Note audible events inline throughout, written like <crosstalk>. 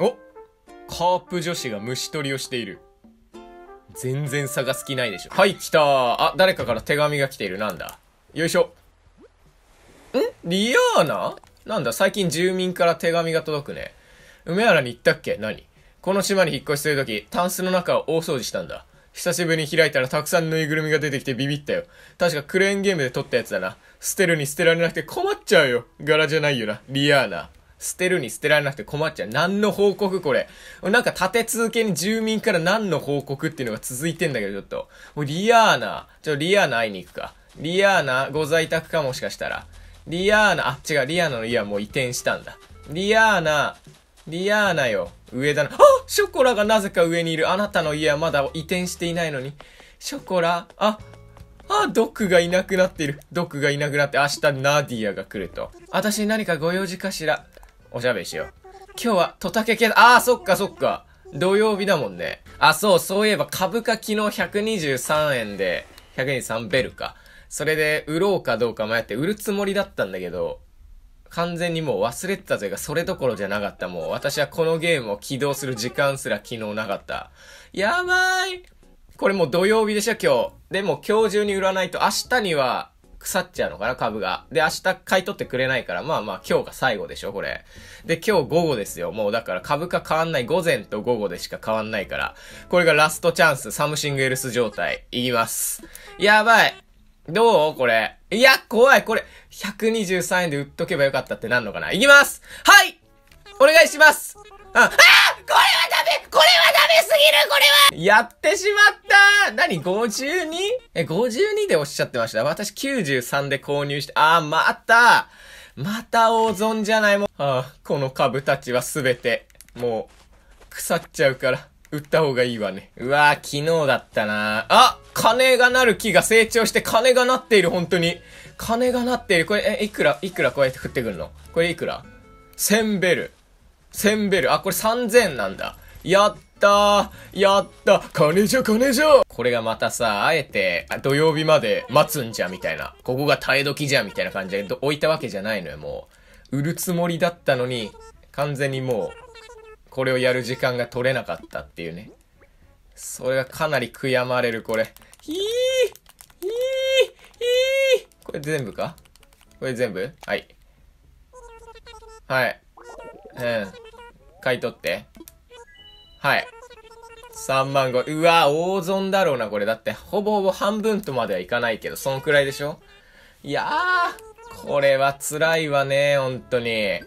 おカープ女子が虫取りをしている。全然差が好きないでしょ。はい、来たー。あ、誰かから手紙が来ている。なんだよいしょ。んリアーナなんだ最近住民から手紙が届くね。梅原に行ったっけ何この島に引っ越しするとき、タンスの中を大掃除したんだ。久しぶりに開いたらたくさんぬいぐるみが出てきてビビったよ。確かクレーンゲームで撮ったやつだな。捨てるに捨てられなくて困っちゃうよ。柄じゃないよな。リアーナ。捨てるに捨てられなくて困っちゃう。何の報告これ。なんか立て続けに住民から何の報告っていうのが続いてんだけど、ちょっと。もうリアーナ、ちょ、リアーナ会いに行くか。リアーナ、ご在宅かもしかしたら。リアーナ、あ、違う、リアーナの家はもう移転したんだ。リアーナ、リアーナよ、上だな。あショコラがなぜか上にいる。あなたの家はまだ移転していないのに。ショコラ、あ、あ、ドックがいなくなっている。ドックがいなくなって、明日ナディアが来ると。私に何かご用事かしら。おしゃべりしよう。今日は、トタケケ、ああ、そっかそっか。土曜日だもんね。あ、そう、そういえば株価昨日123円で、123ベルか。それで、売ろうかどうか迷って、売るつもりだったんだけど、完全にもう忘れてたというか、それどころじゃなかった。もう、私はこのゲームを起動する時間すら昨日なかった。やばいこれもう土曜日でしょ、今日。でも今日中に売らないと、明日には腐っちゃうのかな、株が。で、明日買い取ってくれないから、まあまあ今日が最後でしょ、これ。で、今日午後ですよ。もうだから株価変わんない。午前と午後でしか変わんないから。これがラストチャンス、サムシングエルス状態。いきます。やばい。どうこれ。いや、怖い。これ、123円で売っとけばよかったってなんのかないきますはいお願いしますあ、あこれはダメすぎるこれはやってしまったなに 52? え、52でおっしゃってました私93で購入して、あー、またまた大損じゃないもん。ああ、この株たちはすべて、もう、腐っちゃうから、売った方がいいわね。うわー昨日だったなあ金がなる木が成長して金がなっている、本当に。金がなっている。これ、え、いくら、いくらこうやって振ってくるのこれいくら ?1000 ベル。1000ベル。あ、これ3000なんだ。やっったやった金じゃ金じゃこれがまたさ、あえて、土曜日まで待つんじゃ、みたいな。ここが耐え時じゃ、みたいな感じで置いたわけじゃないのよ、もう。売るつもりだったのに、完全にもう、これをやる時間が取れなかったっていうね。それがかなり悔やまれる、これ。ひーひーひーこれ全部かこれ全部はい。はい。うん。買い取って。はい。3万5。うわ、大損だろうな、これ。だって、ほぼほぼ半分とまではいかないけど、そのくらいでしょいやー、これは辛いわね、本当に。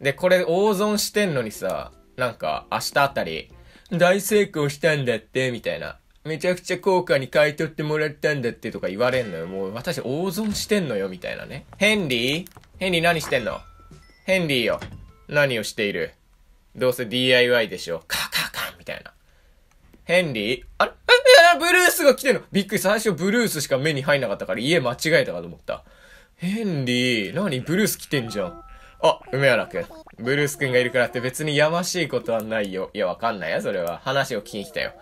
で、これ大損してんのにさ、なんか、明日あたり、大成功したんだって、みたいな。めちゃくちゃ高価に買い取ってもらったんだってとか言われんのよ。もう私大損してんのよ、みたいなね。ヘンリーヘンリー何してんのヘンリーよ。何をしているどうせ DIY でしょ。みたいな。ヘンリーあれブルースが来てんのびっくり。最初ブルースしか目に入んなかったから家間違えたかと思った。ヘンリー何ブルース来てんじゃん。あ、梅原くん。ブルースくんがいるからって別にやましいことはないよ。いや、わかんないよ、それは。話を聞きに来たよ。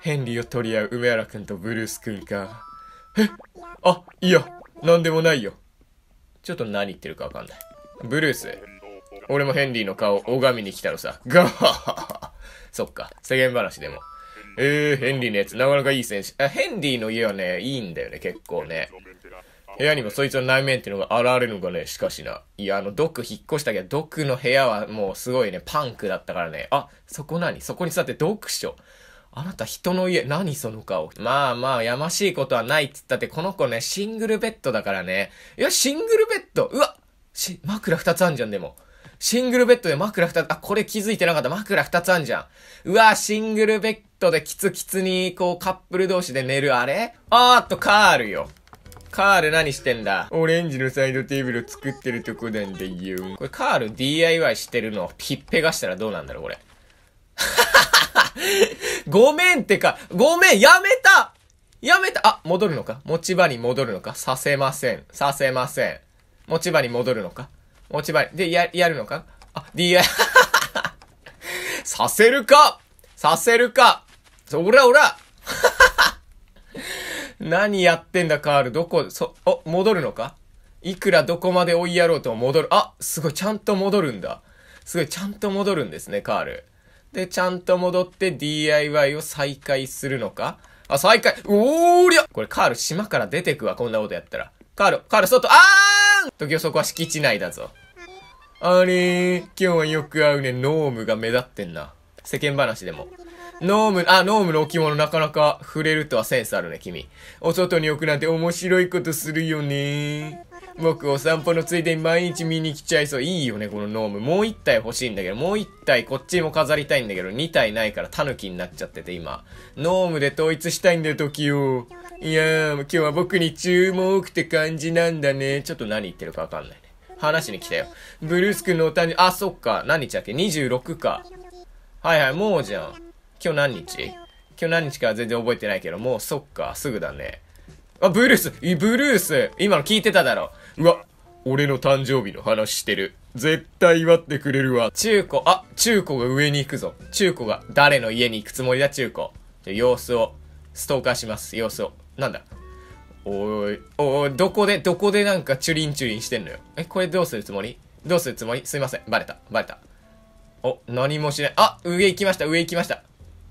ヘンリーを取り合う梅原くんとブルースくんか。えあ、いや、なんでもないよ。ちょっと何言ってるかわかんない。ブルース、俺もヘンリーの顔拝みに来たのさ。ガハハハ。<laughs> そっか、世間話でも。えー、ヘンリーのやつ、なかなかいい選手。あ、ヘンリーの家はね、いいんだよね、結構ね。部屋にもそいつの内面っていうのが現れるのかね、しかしな。いや、あの、ドク引っ越したけど、ドクの部屋はもうすごいね、パンクだったからね。あ、そこ何そこに座って読書。あなた人の家、何その顔。まあまあ、やましいことはないっつったって、この子ね、シングルベッドだからね。いや、シングルベッドうわし、枕二つあんじゃん、でも。シングルベッドで枕二つ、あ、これ気づいてなかった。枕二つあんじゃん。うわシングルベッドでキツキツに、こう、カップル同士で寝るあれあーっと、カールよ。カール何してんだオレンジのサイドテーブル作ってるとこなんだよ。これカール DIY してるのをひっぺがしたらどうなんだろう、これ。<laughs> ごめんってか、ごめん、やめたやめたあ、戻るのか持ち場に戻るのかさせません。させません。持ち場に戻るのか持ち場で、や、やるのかあ、DI <laughs> させるかさせるかおらおら <laughs> 何やってんだ、カール。どこ、そ、お、戻るのかいくらどこまで追いやろうと戻る。あ、すごい、ちゃんと戻るんだ。すごい、ちゃんと戻るんですね、カール。で、ちゃんと戻って DIY を再開するのかあ、再開。おーりゃこれ、カール、島から出てくわ、こんなことやったら。カール、カール、外、あー時京そこは敷地内だぞ。あれ今日はよく会うね、ノームが目立ってんな。世間話でも。ノーム、あ、ノームの置物なかなか触れるとはセンスあるね、君。お外に置くなんて面白いことするよね。僕お散歩のついでに毎日見に来ちゃいそう。いいよね、このノーム。もう一体欲しいんだけど、もう一体こっちも飾りたいんだけど、二体ないからタヌキになっちゃってて今。ノームで統一したいんだよ、時を。いやー、今日は僕に注文多くて感じなんだね。ちょっと何言ってるかわかんないね。話に来たよ。ブルース君のお誕生、あ、そっか。何日だっけ ?26 か。はいはい、もうじゃん。今日何日今日何日か全然覚えてないけど、もうそっか、すぐだね。あ、ブルース、ブルース、今の聞いてただろ。うわ、俺の誕生日の話してる。絶対祝ってくれるわ。中古、あ、中古が上に行くぞ。中古が、誰の家に行くつもりだ、中古。じゃ、様子を、ストーカーします、様子を。なんだおい、おい、どこで、どこでなんかチュリンチュリンしてんのよ。え、これどうするつもりどうするつもりすいません。バレた、バレた。お、何もしない。あ、上行きました、上行きました。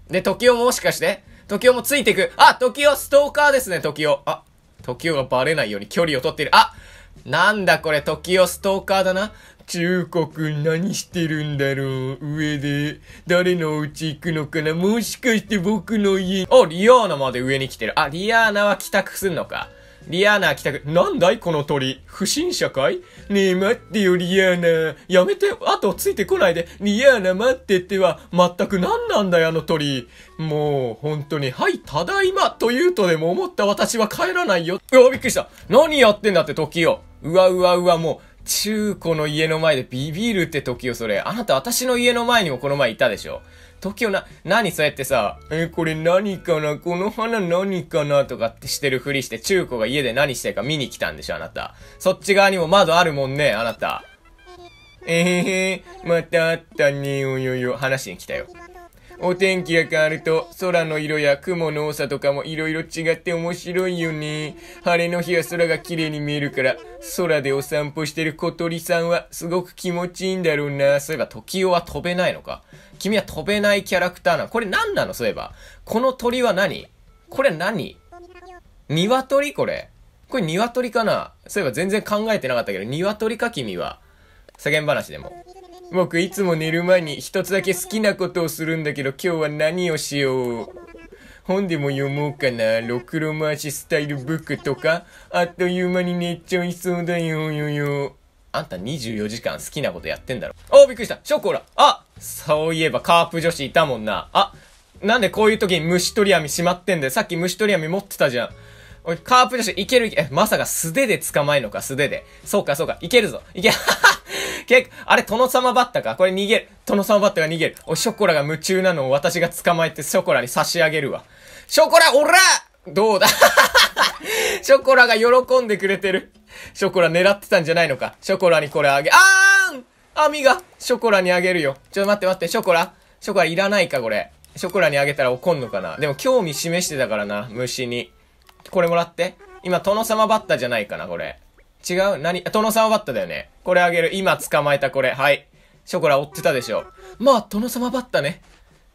で、時をもしかして時をもついてく。あ、時をストーカーですね、時を。あ、時をがバレないように距離を取っている。あ、なんだこれ、時をストーカーだな。中国何してるんだろう上で。誰のお家行くのかなもしかして僕の家。お、リアーナまで上に来てる。あ、リアーナは帰宅すんのか。リアーナ帰宅。なんだいこの鳥。不審者かいねえ、待ってよ、リアーナ。やめて、後ついてこないで。リアーナ待ってっては、全く何なんだよ、あの鳥。もう、本当に、はい、ただいま、と言うとでも思った私は帰らないよ。うわ、びっくりした。何やってんだって、時を。うわうわうわ、もう、中古の家の前でビビるって時よ、それ。あなた、私の家の前にもこの前いたでしょ。時をな、何そうやってさ、え、これ何かなこの花何かなとかってしてるふりして、中古が家で何してるか見に来たんでしょ、あなた。そっち側にも窓あるもんね、あなた。えへ、へまたあったね、およよ、話に来たよ。お天気が変わると、空の色や雲の多さとかも色々違って面白いよね。晴れの日は空が綺麗に見えるから、空でお散歩してる小鳥さんはすごく気持ちいいんだろうな。そういえば、時代は飛べないのか。君は飛べないキャラクターな。これ何なのそういえば。この鳥は何これ何鶏これ。これ鶏かなそういえば全然考えてなかったけど、鶏か君は。世間話でも。僕いつも寝る前に一つだけ好きなことをするんだけど今日は何をしよう。本でも読もうかな。ろくろ回しスタイルブックとか。あっという間に寝ちゃいそうだよよよ。あんた24時間好きなことやってんだろ。あ、びっくりした。ショコラ。あそういえばカープ女子いたもんな。あ、なんでこういう時に虫取り網しまってんだよ。さっき虫取り網持ってたじゃん。おい、カープ女子いけるいけ、え、まさか素手で捕まえるのか、素手で。そうか、そうか、いけるぞ。いけ、は <laughs> は結構、あれ、殿様バッタかこれ逃げる。殿様バッタが逃げる。お、ショコラが夢中なのを私が捕まえてショコラに差し上げるわ。ショコラ、おらどうだ <laughs> ショコラが喜んでくれてる。ショコラ狙ってたんじゃないのか。ショコラにこれあげ、あーん網が、ショコラにあげるよ。ちょっと待って待って、ショコラショコラいらないか、これ。ショコラにあげたら怒んのかな。でも興味示してたからな、虫に。これもらって。今、殿様バッタじゃないかな、これ。違う何殿様バッタだよね。これあげる。今捕まえたこれ。はい。ショコラ追ってたでしょ。まあ、殿様バッタね。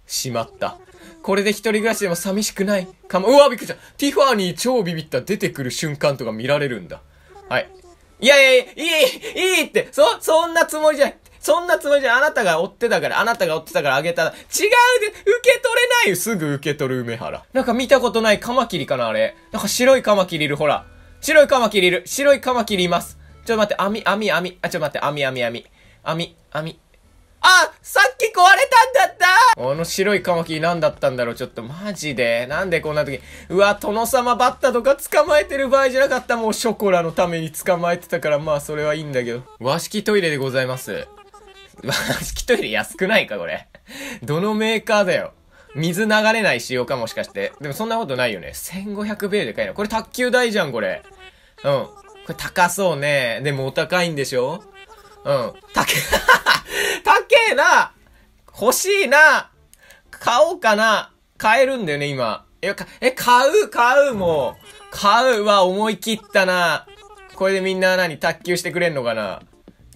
しまった。これで一人暮らしでも寂しくないかも。うわ、びっくりした。ティファーニー超ビビった。出てくる瞬間とか見られるんだ。はい。いやいやいや、いい、いいって、そ、そんなつもりじゃい。そんなつもりじゃあなたが追ってたから、あなたが追ってたからあげた違うで、受け取れないよ。すぐ受け取る梅原。なんか見たことないカマキリかな、あれ。なんか白いカマキリいる、ほら。白いカマキリいる。白いカマキリいます。ちょっと待って、網、網、網。あ、ちょっと待って、網、網、網。網、網。あさっき壊れたんだったこの白いカマキリ何だったんだろうちょっとマジで。なんでこんな時。うわ、殿様バッタとか捕まえてる場合じゃなかった。もうショコラのために捕まえてたから、まあそれはいいんだけど。和式トイレでございます。和式トイレ安くないかこれ。どのメーカーだよ。水流れない仕様かもしかして。でもそんなことないよね。1500ベでかいの。これ卓球台じゃん、これ。うん。これ高そうね。でもお高いんでしょうん。たけ、た <laughs> けえな欲しいな買おうかな買えるんだよね、今。え、か、え、買う買うもう。買うは思い切ったなこれでみんな何卓球してくれんのかな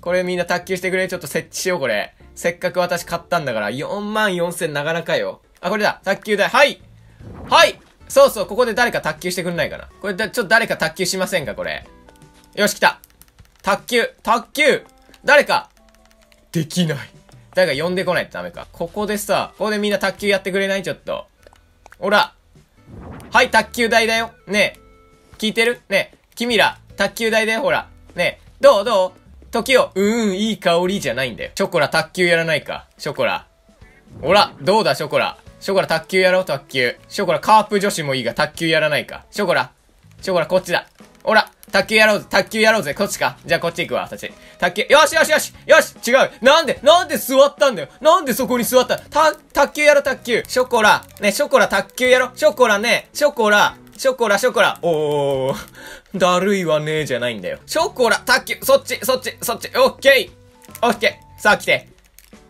これみんな卓球してくれちょっと設置しよう、これ。せっかく私買ったんだから、4万4000なかなかよ。あ、これだ。卓球台。はいはいそうそう、ここで誰か卓球してくんないかな。これだ、ちょっと誰か卓球しませんか、これ。よし、来た。卓球卓球誰かできない。誰か呼んでこないとダメか。ここでさ、ここでみんな卓球やってくれないちょっと。ほら。はい、卓球台だよ。ねえ。聞いてるねえ。君ら、卓球台だよ、ほら。ねえ。どうどう時を、うーん、いい香りじゃないんだよ。ショコラ、卓球やらないか。ショコラ。ほら、どうだ、ショコラ。ショコラ卓球やろう、卓球。ショコラカープ女子もいいが、卓球やらないか。ショコラ。ショコラこっちだ。ほら、卓球やろうぜ、卓球やろうぜ、こっちか。じゃあこっち行くわ、私。卓球、よしよしよしよし違うなんで、なんで座ったんだよなんでそこに座ったた、卓球やろ、卓球。ショコラ、ね、ショコラ卓球やろ、ショコラね、ショコラ、ショコラ、ショコラ。おー、だるいわねじゃないんだよ。ショコラ、卓球、そっち、そっち、そっち、オッケーオッケーさあ来て。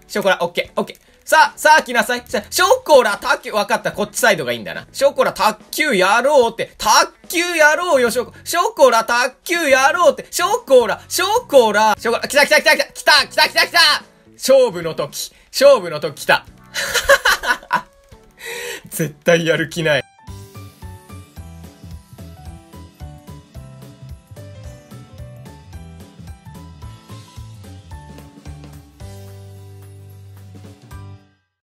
ショコラ、オッケーオッケーさあ、さあ来なさい。さあ、ショコラ卓球、わかった、こっちサイドがいいんだな。ショコラ卓球やろうって、卓球やろうよ、ショコ、ショコラ卓球やろうって、ショコラ、ショコラ、ショコラ、来た来た来た来た来た来た来た来た勝負の時、勝負の時来た。<laughs> 絶対やる気ない。